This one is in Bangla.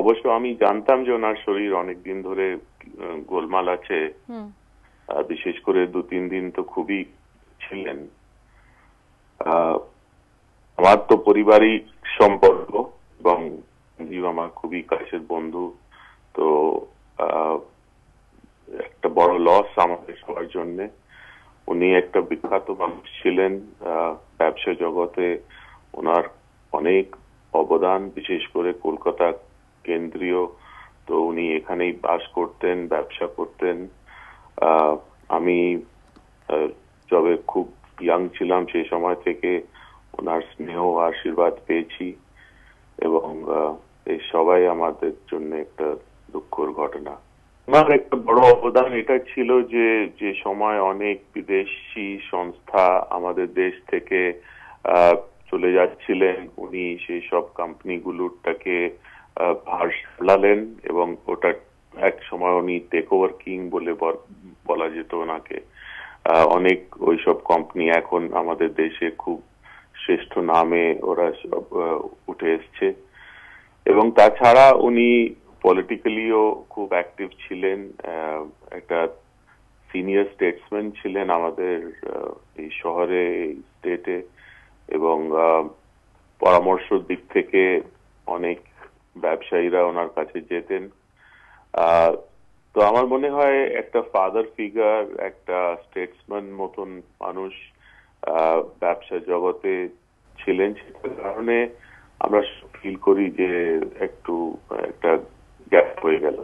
অবশ্য আমি জানতাম যে ওনার শরীর অনেকদিন ধরে গোলমাল আছে বিশেষ করে দু তিন দিন তো খুবই ছিলেন আমার তো পরিবারিক সম্পর্ক এবং জীব আমার খুবই কাছের বন্ধু তো একটা বড় লস আমাদের সবার জন্য উনি একটা বিখ্যাত মানুষ ছিলেন ব্যবসা জগতে ওনার অনেক অবদান বিশেষ করে কলকাতা কেন্দ্রীয় তো উনি এখানেই বাস করতেন ব্যবসা করতেন আমি যবে খুব ইয়াং ছিলাম সেই সময় থেকে ওনার স্নেহ আশীর্বাদ পেয়েছি এবং এই সবাই আমাদের জন্য একটা দুঃখর ঘটনা আমার একটা বড় অবদান এটা ছিল যে যে সময় অনেক বিদেশি সংস্থা আমাদের দেশ থেকে চলে যাচ্ছিলেন উনি সেই সব কোম্পানিগুলোরটাকে ভার সামলালেন এবং ওটা এক সময় উনি টেক ওভার কিং বলে বলা যেত ওনাকে অনেক ওইসব কোম্পানি এখন আমাদের দেশে খুব শ্রেষ্ঠ নামে ওরা সব উঠে এসছে এবং তাছাড়া উনি পলিটিক্যালিও খুব অ্যাক্টিভ ছিলেন একটা সিনিয়র স্টেটসম্যান ছিলেন আমাদের এই শহরে স্টেটে এবং পরামর্শ দিক থেকে অনেক ব্যবসায়ীরা ওনার কাছে যেতেন তো আমার মনে হয় একটা ফাদার ফিগার একটা স্টেটসম্যান মতন মানুষ ব্যবসা জগতে ছিলেন সেটার কারণে আমরা ফিল করি যে একটু একটা গ্যাপ হয়ে গেল